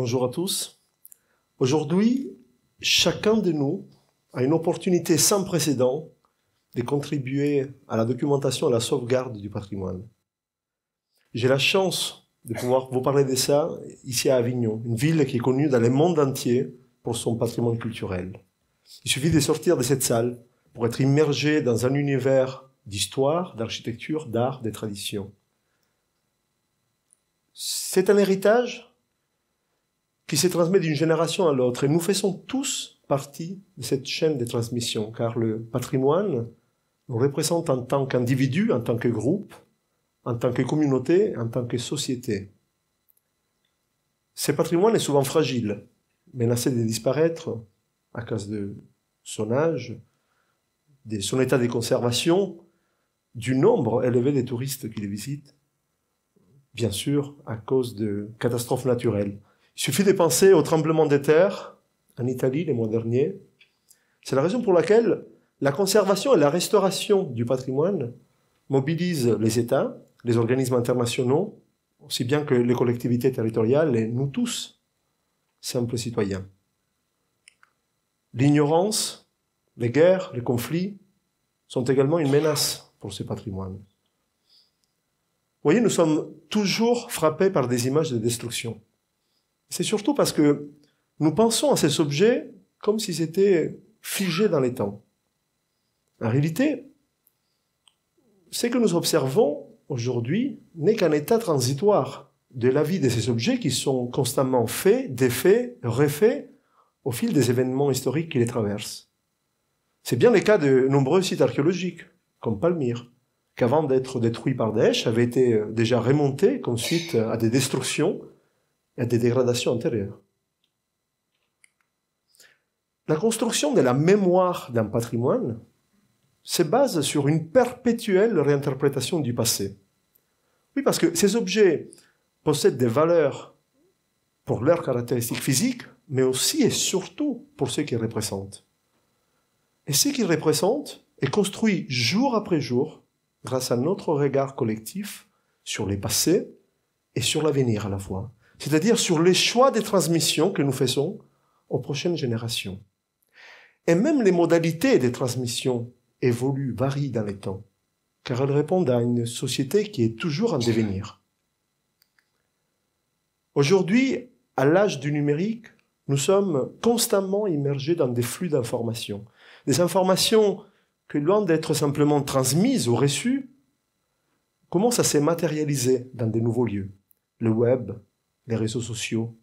Bonjour à tous. Aujourd'hui, chacun de nous a une opportunité sans précédent de contribuer à la documentation et à la sauvegarde du patrimoine. J'ai la chance de pouvoir vous parler de ça ici à Avignon, une ville qui est connue dans le monde entier pour son patrimoine culturel. Il suffit de sortir de cette salle pour être immergé dans un univers d'histoire, d'architecture, d'art, des traditions. C'est un héritage qui se transmet d'une génération à l'autre. Et nous faisons tous partie de cette chaîne de transmission, car le patrimoine nous représente en tant qu'individu, en tant que groupe, en tant que communauté, en tant que société. Ce patrimoine est souvent fragile, menacé de disparaître à cause de son âge, de son état de conservation, du nombre élevé des touristes qui le visitent, bien sûr à cause de catastrophes naturelles. Il suffit de penser au tremblement des terres en Italie les mois derniers. C'est la raison pour laquelle la conservation et la restauration du patrimoine mobilisent les États, les organismes internationaux, aussi bien que les collectivités territoriales et nous tous, simples citoyens. L'ignorance, les guerres, les conflits sont également une menace pour ce patrimoine. Vous voyez, nous sommes toujours frappés par des images de destruction c'est surtout parce que nous pensons à ces objets comme s'ils étaient figés dans les temps. En réalité, ce que nous observons aujourd'hui n'est qu'un état transitoire de la vie de ces objets qui sont constamment faits, défaits, refaits au fil des événements historiques qui les traversent. C'est bien le cas de nombreux sites archéologiques, comme Palmyre, qui avant d'être détruits par Daesh, avaient été déjà remontés, suite à des destructions, il des dégradations antérieures. La construction de la mémoire d'un patrimoine se base sur une perpétuelle réinterprétation du passé. Oui, parce que ces objets possèdent des valeurs pour leurs caractéristiques physiques, mais aussi et surtout pour ce qu'ils représentent. Et ce qu'ils représentent est construit jour après jour grâce à notre regard collectif sur les passés et sur l'avenir à la fois c'est-à-dire sur les choix des transmissions que nous faisons aux prochaines générations. Et même les modalités des transmissions évoluent, varient dans les temps, car elles répondent à une société qui est toujours en devenir. Aujourd'hui, à l'âge du numérique, nous sommes constamment immergés dans des flux d'informations. Des informations que, loin d'être simplement transmises ou reçues, commencent à se matérialiser dans des nouveaux lieux. Le web, les réseaux sociaux.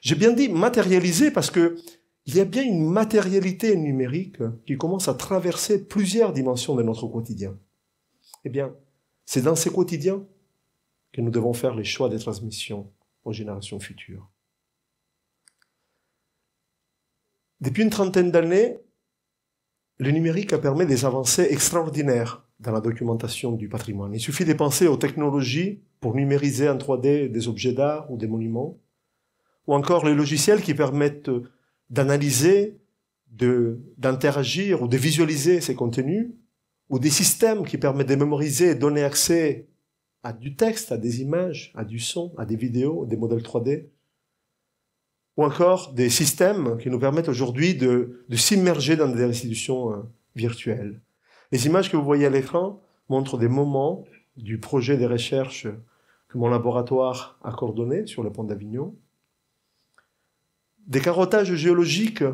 J'ai bien dit matérialiser parce que il y a bien une matérialité numérique qui commence à traverser plusieurs dimensions de notre quotidien. Eh bien, c'est dans ces quotidiens que nous devons faire les choix des transmissions aux générations futures. Depuis une trentaine d'années, le numérique a permis des avancées extraordinaires dans la documentation du patrimoine. Il suffit de penser aux technologies pour numériser en 3D des objets d'art ou des monuments, ou encore les logiciels qui permettent d'analyser, d'interagir ou de visualiser ces contenus, ou des systèmes qui permettent de mémoriser et donner accès à du texte, à des images, à du son, à des vidéos, des modèles 3D ou encore des systèmes qui nous permettent aujourd'hui de, s'immerger dans des institutions euh, virtuelles. Les images que vous voyez à l'écran montrent des moments du projet de recherche que mon laboratoire a coordonné sur le pont d'Avignon, des carottages géologiques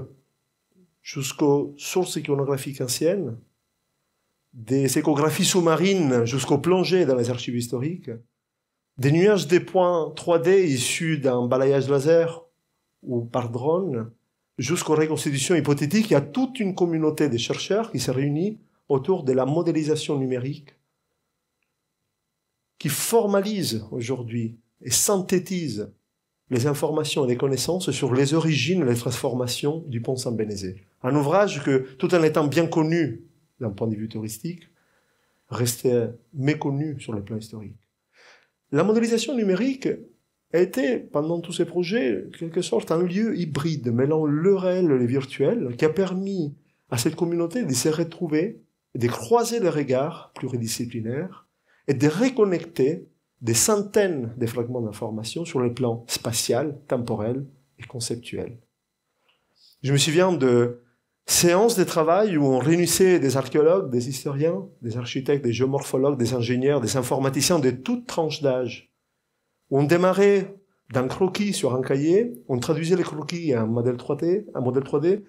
jusqu'aux sources iconographiques anciennes, des échographies sous-marines jusqu'aux plongées dans les archives historiques, des nuages des points 3D issus d'un balayage laser ou par drone, jusqu'aux réconstitutions hypothétiques, il y a toute une communauté de chercheurs qui se réunit autour de la modélisation numérique, qui formalise aujourd'hui et synthétise les informations et les connaissances sur les origines et les transformations du pont Saint-Bénézé. Un ouvrage que, tout en étant bien connu d'un point de vue touristique, restait méconnu sur le plan historique. La modélisation numérique, a été, pendant tous ces projets, quelque sorte un lieu hybride, mêlant le réel et le virtuel, qui a permis à cette communauté de se retrouver, de croiser les regards pluridisciplinaires et de reconnecter des centaines de fragments d'informations sur le plan spatial, temporel et conceptuel. Je me souviens de séances de travail où on réunissait des archéologues, des historiens, des architectes, des géomorphologues, des ingénieurs, des informaticiens de toutes tranches d'âge on démarrait d'un croquis sur un cahier, on traduisait les croquis à un modèle 3D, un modèle 3D.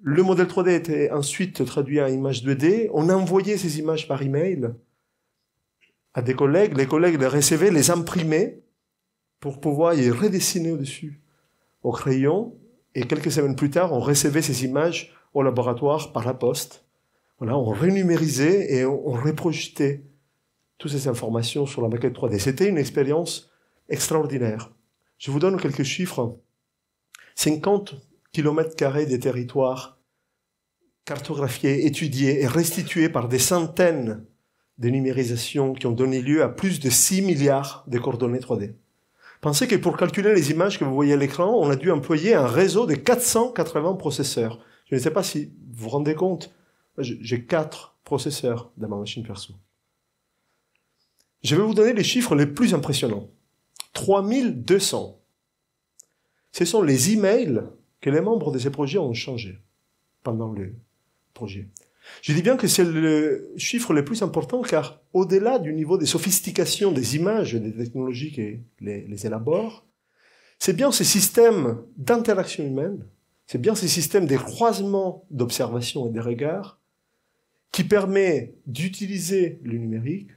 Le modèle 3D était ensuite traduit à image 2D. On envoyait ces images par email à des collègues. Les collègues les recevaient, les imprimaient pour pouvoir les redessiner au-dessus au crayon. Et quelques semaines plus tard, on recevait ces images au laboratoire par la poste. Voilà, on renumérisait et on, on reprojetait toutes ces informations sur la maquette 3D. C'était une expérience extraordinaire. Je vous donne quelques chiffres. 50 km de territoires cartographiés, étudiés et restitués par des centaines de numérisations qui ont donné lieu à plus de 6 milliards de coordonnées 3D. Pensez que pour calculer les images que vous voyez à l'écran, on a dû employer un réseau de 480 processeurs. Je ne sais pas si vous vous rendez compte, j'ai 4 processeurs dans ma machine perso. Je vais vous donner les chiffres les plus impressionnants. 3200. Ce sont les emails que les membres de ces projets ont changés pendant le projet. Je dis bien que c'est le chiffre le plus important car au-delà du niveau des sophistication des images et des technologies qui les, élaborent, c'est bien ces systèmes d'interaction humaine, c'est bien ces systèmes des croisements d'observation et de regards qui permet d'utiliser le numérique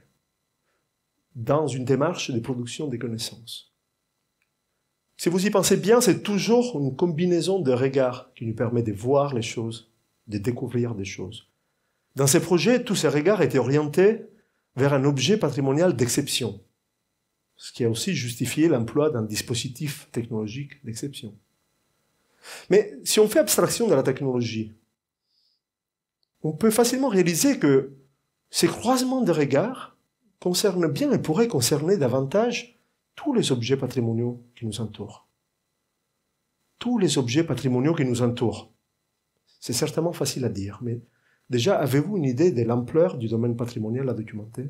dans une démarche de production des connaissances. Si vous y pensez bien, c'est toujours une combinaison de regards qui nous permet de voir les choses, de découvrir des choses. Dans ces projets, tous ces regards étaient orientés vers un objet patrimonial d'exception, ce qui a aussi justifié l'emploi d'un dispositif technologique d'exception. Mais si on fait abstraction de la technologie, on peut facilement réaliser que ces croisements de regards concerne bien et pourrait concerner davantage tous les objets patrimoniaux qui nous entourent. Tous les objets patrimoniaux qui nous entourent. C'est certainement facile à dire, mais déjà, avez-vous une idée de l'ampleur du domaine patrimonial à documenter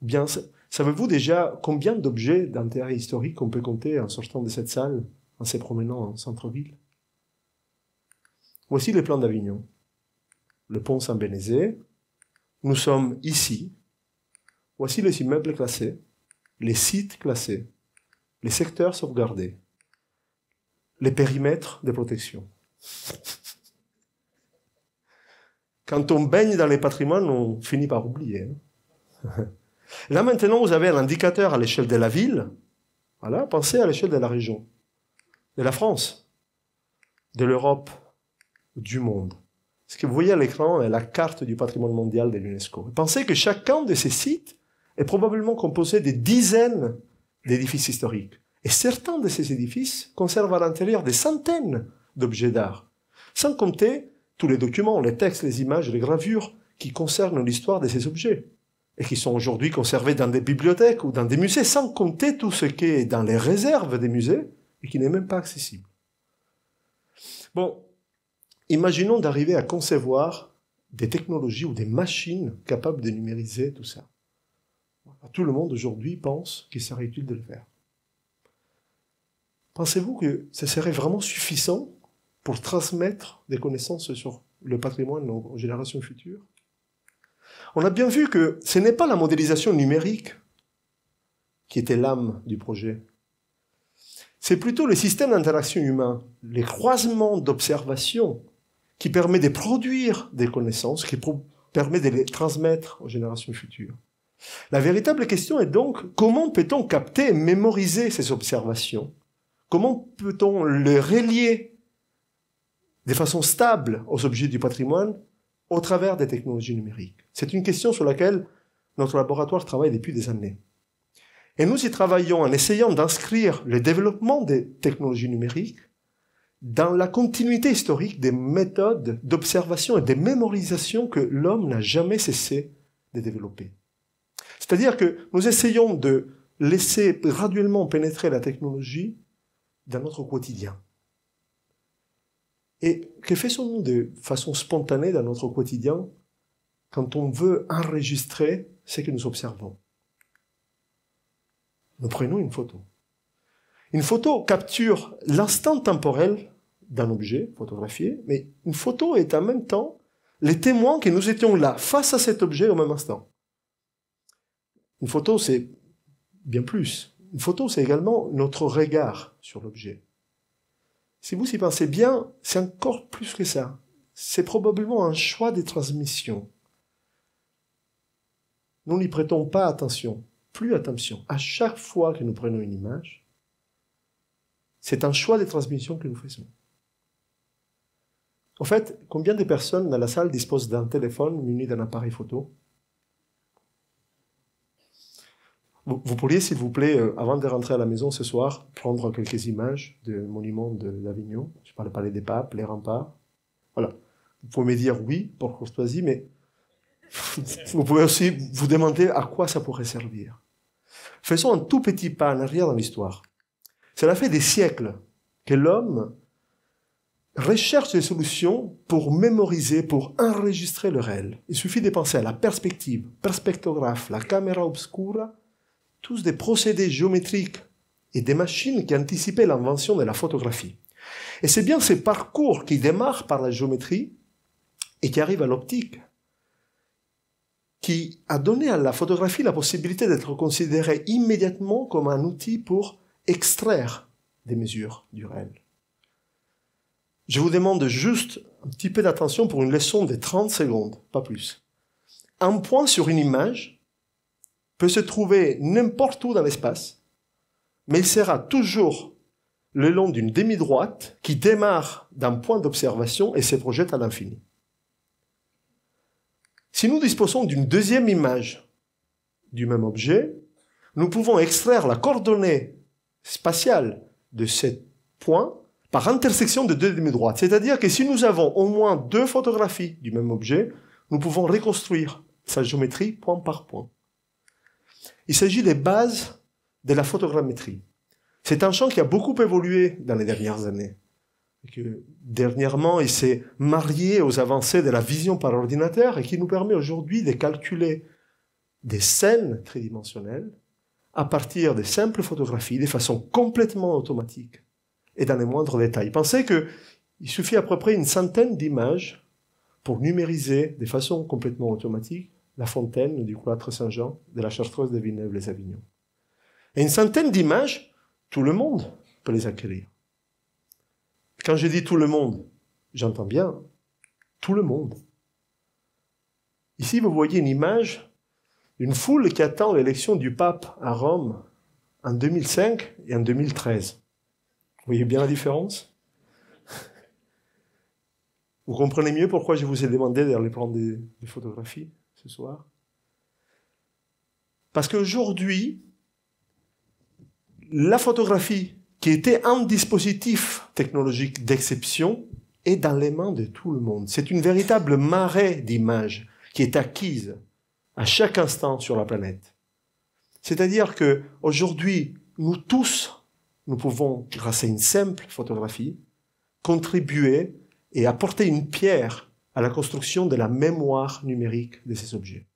Bien, savez-vous déjà combien d'objets d'intérêt historique on peut compter en sortant de cette salle, en se promenant en centre-ville Voici les plans d'Avignon. Le pont Saint-Bénézé. Nous sommes ici, Voici les immeubles classés, les sites classés, les secteurs sauvegardés, les périmètres de protection. Quand on baigne dans les patrimoines, on finit par oublier. Hein. Là maintenant, vous avez un indicateur à l'échelle de la ville. Voilà, pensez à l'échelle de la région, de la France, de l'Europe, du monde. Ce que vous voyez à l'écran est la carte du patrimoine mondial de l'UNESCO. Pensez que chacun de ces sites est probablement composé des dizaines d'édifices historiques. Et certains de ces édifices conservent à l'intérieur des centaines d'objets d'art, sans compter tous les documents, les textes, les images, les gravures qui concernent l'histoire de ces objets, et qui sont aujourd'hui conservés dans des bibliothèques ou dans des musées, sans compter tout ce qui est dans les réserves des musées et qui n'est même pas accessible. Bon, imaginons d'arriver à concevoir des technologies ou des machines capables de numériser tout ça. Tout le monde aujourd'hui pense qu'il serait utile de le faire. Pensez-vous que ce serait vraiment suffisant pour transmettre des connaissances sur le patrimoine aux générations futures On a bien vu que ce n'est pas la modélisation numérique qui était l'âme du projet. C'est plutôt le système d'interaction humain, les croisements d'observations qui permet de produire des connaissances, qui permet de les transmettre aux générations futures. La véritable question est donc comment peut-on capter et mémoriser ces observations Comment peut-on les relier de façon stable aux objets du patrimoine au travers des technologies numériques C'est une question sur laquelle notre laboratoire travaille depuis des années. Et nous y travaillons en essayant d'inscrire le développement des technologies numériques dans la continuité historique des méthodes d'observation et de mémorisation que l'homme n'a jamais cessé de développer. C'est-à-dire que nous essayons de laisser graduellement pénétrer la technologie dans notre quotidien. Et que faisons-nous de façon spontanée dans notre quotidien quand on veut enregistrer ce que nous observons Nous prenons une photo. Une photo capture l'instant temporel d'un objet photographié, mais une photo est en même temps les témoins que nous étions là face à cet objet au même instant. Une photo, c'est bien plus. Une photo, c'est également notre regard sur l'objet. Si vous y pensez bien, c'est encore plus que ça. C'est probablement un choix des transmissions. Nous n'y prêtons pas attention, plus attention. À chaque fois que nous prenons une image, c'est un choix des transmissions que nous faisons. En fait, combien de personnes dans la salle disposent d'un téléphone muni d'un appareil photo Vous, pourriez, s'il vous plaît, euh, avant de rentrer à la maison ce soir, prendre quelques images du monuments de l'Avignon, je parle pas, des papes, les remparts. Voilà. Vous pouvez me dire oui pour courtoisie, mais vous pouvez aussi vous demander à quoi ça pourrait servir. Faisons un tout petit pas en arrière dans l'histoire. Cela fait des siècles que l'homme recherche des solutions pour mémoriser, pour enregistrer le réel. Il suffit de penser à la perspective, perspectographe, la caméra obscura, tous des procédés géométriques et des machines qui anticipaient l'invention de la photographie. Et c'est bien ces parcours qui démarre par la géométrie et qui arrive à l'optique qui a donné à la photographie la possibilité d'être considérée immédiatement comme un outil pour extraire des mesures du réel. Je vous demande juste un petit peu d'attention pour une leçon de 30 secondes, pas plus. Un point sur une image peut se trouver n'importe où dans l'espace, mais il sera toujours le long d'une demi-droite qui démarre d'un point d'observation et se projette à l'infini. Si nous disposons d'une deuxième image du même objet, nous pouvons extraire la coordonnée spatiale de ce point par intersection de deux demi-droites. C'est-à-dire que si nous avons au moins deux photographies du même objet, nous pouvons reconstruire sa géométrie point par point. Il s'agit des bases de la photogrammétrie. C'est un champ qui a beaucoup évolué dans les dernières années. que dernièrement, il s'est marié aux avancées de la vision par ordinateur et qui nous permet aujourd'hui de calculer des scènes tridimensionnelles à partir de simples photographies de façon complètement automatique et dans les moindres détails. Pensez que suffit à peu près une centaine d'images pour numériser de façon complètement automatique la fontaine du cloître Saint-Jean de la Chartreuse de villeneuve les Avignons. Et une centaine d'images, tout le monde peut les acquérir. Quand je dis tout le monde, j'entends bien tout le monde. Ici, vous voyez une image d'une foule qui attend l'élection du pape à Rome en 2005 et en 2013. Vous voyez bien la différence Vous comprenez mieux pourquoi je vous ai demandé d'aller prendre des photographies ce soir. Parce qu'aujourd'hui, la photographie, qui était un dispositif technologique d'exception, est dans les mains de tout le monde. C'est une véritable marée d'images qui est acquise à chaque instant sur la planète. C'est-à-dire que aujourd'hui, nous tous, nous pouvons, grâce à une simple photographie, contribuer et apporter une pierre à la construction de la mémoire numérique de ces objets.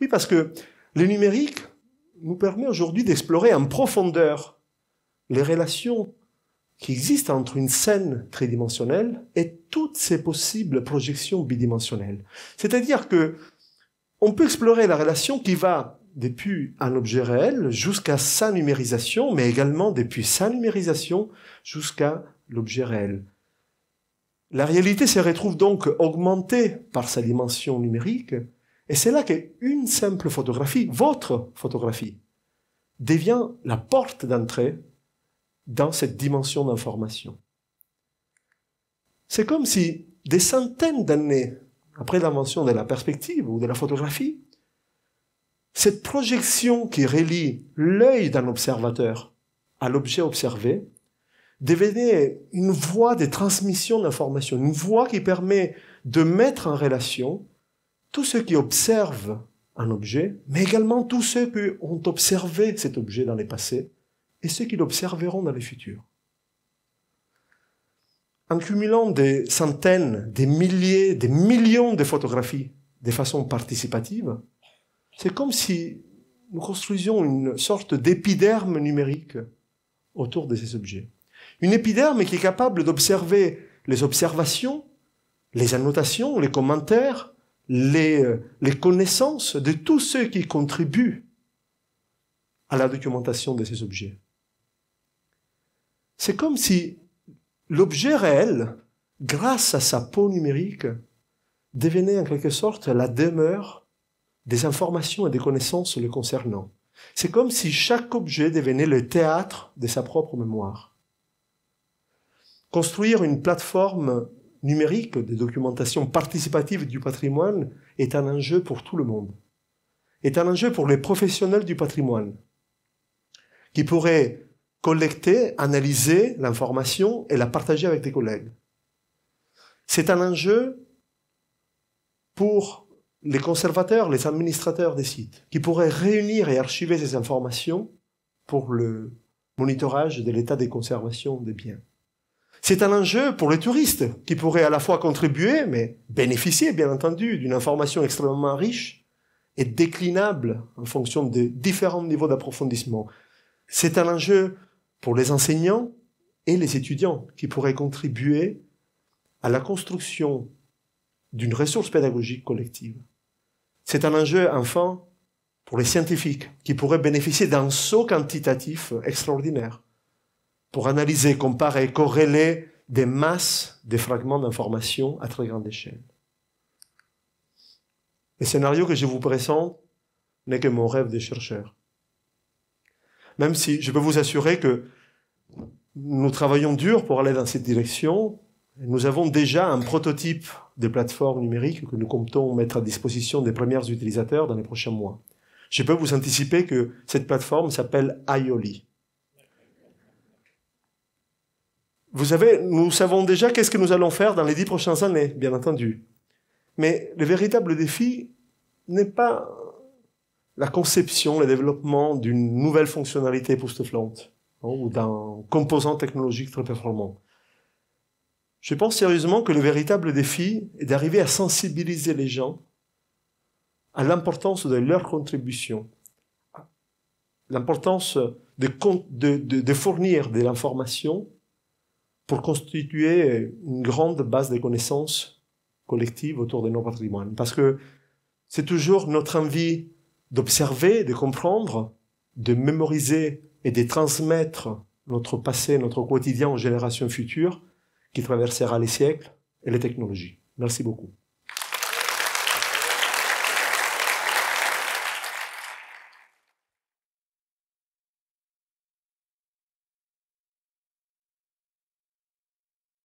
Oui, parce que le numérique nous permet aujourd'hui d'explorer en profondeur les relations qui existent entre une scène tridimensionnelle et toutes ses possibles projections bidimensionnelles. C'est-à-dire que on peut explorer la relation qui va depuis un objet réel jusqu'à sa numérisation, mais également depuis sa numérisation jusqu'à l'objet réel. La réalité se retrouve donc augmentée par sa dimension numérique, et c'est là qu'une simple photographie, votre photographie, devient la porte d'entrée dans cette dimension d'information. C'est comme si des centaines d'années après l'invention de la perspective ou de la photographie, cette projection qui relie l'œil d'un observateur à l'objet observé devenait une voie de transmission d'informations, une voie qui permet de mettre en relation tous ceux qui observent un objet, mais également tous ceux qui ont observé cet objet dans le passé et ceux qui l'observeront dans le futur. En cumulant des centaines, des milliers, des millions de photographies de façon participative, c'est comme si nous construisions une sorte d'épiderme numérique autour de ces objets. Une épiderme qui est capable d'observer les observations, les annotations, les commentaires, euh, les, connaissances de tous ceux qui contribuent à la documentation de ces objets. C'est comme si l'objet réel, grâce à sa peau numérique, devenait en quelque sorte la demeure des informations et des connaissances le concernant. C'est comme si chaque objet devenait le théâtre de sa propre mémoire. Construire une plateforme numérique de documentation participative du patrimoine est un enjeu pour tout le monde, est un enjeu pour les professionnels du patrimoine, qui pourraient collecter, analyser l'information et la partager avec des collègues. C'est un enjeu pour les conservateurs, les administrateurs des sites, qui pourraient réunir et archiver ces informations pour le monitorage de l'état des conservations des biens. C'est un enjeu pour les touristes qui pourraient à la fois contribuer, mais bénéficier, bien entendu, d'une information extrêmement riche et déclinable en fonction de différents niveaux d'approfondissement. C'est un enjeu pour les enseignants et les étudiants qui pourraient contribuer à la construction d'une ressource pédagogique collective. C'est un enjeu, enfin, pour les scientifiques qui pourraient bénéficier d'un saut quantitatif extraordinaire pour analyser, comparer, corréler des masses des fragments d'informations à très grande échelle. Le scénario que je vous présente n'est que mon rêve de chercheur. Même si je peux vous assurer que nous travaillons dur pour aller dans cette direction, nous avons déjà un prototype de plateforme numérique que nous comptons mettre à disposition des premiers utilisateurs dans les prochains mois. Je peux vous anticiper que cette plateforme s'appelle IOLI. Vous savez, nous savons déjà qu'est-ce que nous allons faire dans les dix prochaines années, bien entendu. Mais le véritable défi n'est pas la conception, le développement d'une nouvelle fonctionnalité post flante hein, ou d'un composant technologique très performant. Je pense sérieusement que le véritable défi est d'arriver à sensibiliser les gens à l'importance de leur contribution, l'importance de, fournir de l'information pour constituer une grande base de connaissances collectives autour de nos patrimoines. Parce que c'est toujours notre envie d'observer, de comprendre, de mémoriser et de transmettre notre passé, notre quotidien aux générations futures qui traversera les siècles et les technologies. Merci beaucoup.